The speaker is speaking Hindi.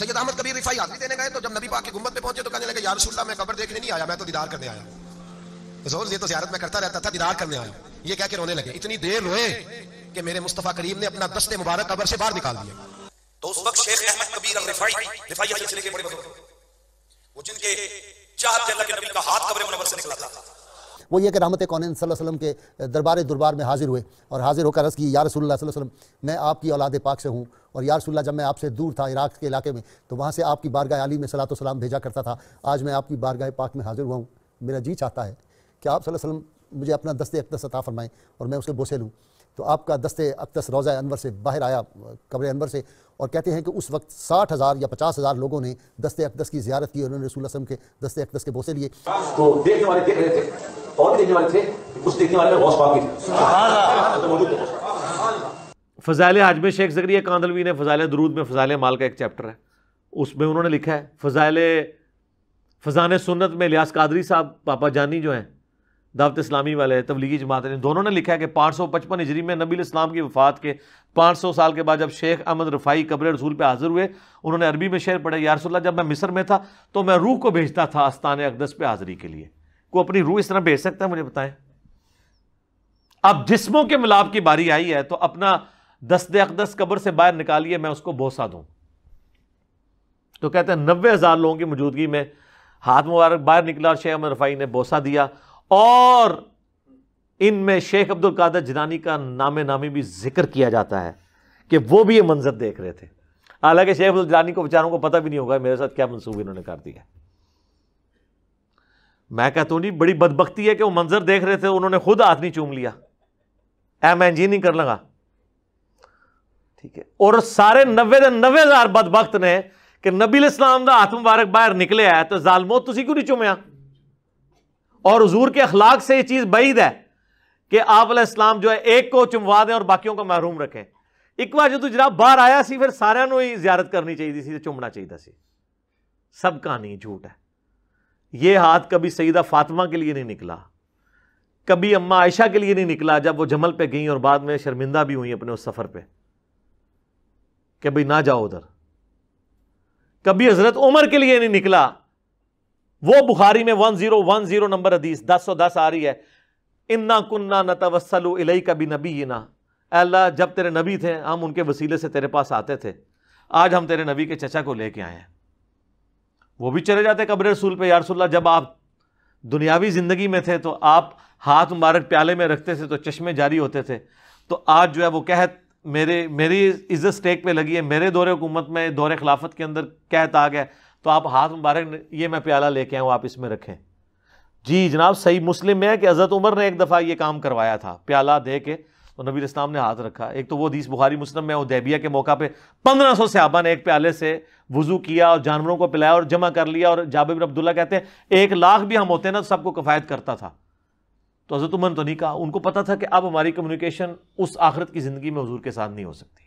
सैयद अहमद कबीर रिफाई हाजिरी देने गए तो जब नबी पाक की गुम्बद पे पहुंचे तो कहने लगे यार रसूल्ला मैं कबर देखने नहीं आया मैं तो दीदार करने आया जोर ये तो जियारत में करता रहता था दीदार करने आया ये क्या के रोने लगे इतनी देर रोए कि मेरे मुस्तफ़ा करीम ने अपना दस्ते मुबारक कबर से बाहर निकाल दिया तो उस वक्त शेख अहमद कबीर रिफाई रिफाई सिलसिले के बड़े वो जिनके चार के नबी का हाथ कब्र मुनवर से निकला था वो ये कि रहमत कौन वसल्लम के दरबार दरबार में हाजिर हुए और हाजिर होकर रस की या रसूल वसलम मैं आपकी औलाद पाक से हूँ और या रसोल्ला जब मैं आपसे दूर था इराक़ के इलाके में तो वहाँ से आपकी बारगाह आली में सलात सलाम भेजा करता था आज मैं आपकी बारगाह पाक में हाजिर हुआ हूँ मेरा जी चाहता है कि आप वसलम मुझे अपना दस्ते अकदस अता फरमाएँ और मैं उसे बोसे लूँ तो आपका दस्ते अकदस रोज़ा अनवर से बाहर आया कब्र अनवर से और कहते हैं कि उस वक्त साठ हज़ार या पचास हज़ार लोगों ने दस्ते अकदस की ज्यारत की और उन्होंने रसूल के दस्ते अकदस के बोसे लिए तो देखने वाले देख रहे थे तो फजाल हाजम शेख जगरिया कांदलवी ने फजाल दरूद में फजाल माल का एक चैप्टर है उसमें उन्होंने लिखा है फजाल फजान सुन्नत में लियास कादरी साहब पापा जानी जो हैं दावत इस्लामी वाले तबलीगी जमात ने दोनों ने लिखा है कि पाँच सौ पचपन हिजरी में नबी इस्लाम की वफात के पाँच सौ साल के बाद जब शेख अहमद रफ़ाई कब्र रसूल पर हाजिर हुए उन्होंने अरबी में शेर पढ़े यारसोल्ला जब मैं मिस्र में था तो मैं रूह को भेजता था आस्तान अकदस पे हाज़िरी के लिए को अपनी रूह इस तरह भेज सकता है मुझे बताएं अब जिस्मों के मिलाप की बारी आई है तो अपना दस्ते अकदस कब्र से बाहर निकालिए मैं उसको बोसा दूं तो कहते हैं नब्बे हजार लोगों की मौजूदगी में हाथ मुबारक बाहर निकला और शेख अहमद रफाई ने बोसा दिया और इनमें शेख अब्दुल कादर जिनानी का नामे नामी भी जिक्र किया जाता है कि वो भी ये मंजर देख रहे थे हालांकि शेख अब्दुल जिलानी को बेचारों को पता भी नहीं होगा मेरे साथ क्या मनसूब इन्होंने कर दिया मैं कहता हूँ जी बड़ी बदबख्ती है कि वो मंजर देख रहे थे उन्होंने खुद हाथ नहीं चूम लिया एम मैं जी नहीं कर लगा ठीक है और सारे नब्बे नब्बे हजार बदबख्त ने कि नबी इस्लाम का हाथ मुबारक बाहर निकले है तो जालमो तुम क्यों नहीं चूमया और हजूर के अखलाक से ये चीज़ बईद है कि आप इस्लाम जो है एक को चुमवा दें और बाकियों को महरूम रखें एक बार जो तू जनाब बाहर आया सी फिर सारे ही ज्यारत करनी चाहिए थी चुमना चाहिए सी सब कहानी झूठ है ये हाथ कभी सईदा फातिमा के लिए नहीं निकला कभी अम्मा आयशा के लिए नहीं निकला जब वो जमल पे गई और बाद में शर्मिंदा भी हुई अपने उस सफ़र पे कि भाई ना जाओ उधर कभी हज़रत उमर के लिए नहीं निकला वो बुखारी में one zero one zero number हदीस दस सौ दस आ रही है इन्ना कुन्ना न तवसल इलई कभी नबी ना अल्लाह जब तेरे नबी थे हम उनके वसीले से तेरे पास आते थे आज हम तेरे नबी के चचा को लेके आए हैं वो भी चले जाते कब्र रसूल पे यारसोल्ला जब आप दुनियावी ज़िंदगी में थे तो आप हाथ मुबारक प्याले में रखते थे तो चश्मे जारी होते थे तो आज जो है वो कहत मेरे मेरी इज्जत स्टेक पे लगी है मेरे दौरे हुकूमत में दौरे खिलाफत के अंदर कहत आ गया तो आप हाथ मुबारक ये मैं प्याला लेके आऊँ आप इसमें रखें जी जनाब सही मुस्लिम है कि हज़रत उमर ने एक दफ़ा ये काम करवाया था प्याला दे के तो नबी इस्लाम ने हाथ रखा एक तो वो हदीस बुखारी मुस्लिम में उदैबिया के मौका पे पंद्रह सौ सहाबा ने एक प्याले से वजू किया और जानवरों को पिलाया और जमा कर लिया और बिन अब्दुल्ला कहते हैं एक लाख भी हम होते ना सबको कफायत करता था तो हजरत उमर तो नहीं कहा उनको पता था कि अब हमारी कम्युनिकेशन उस आखिरत की ज़िंदगी में हजूर के साथ नहीं हो सकती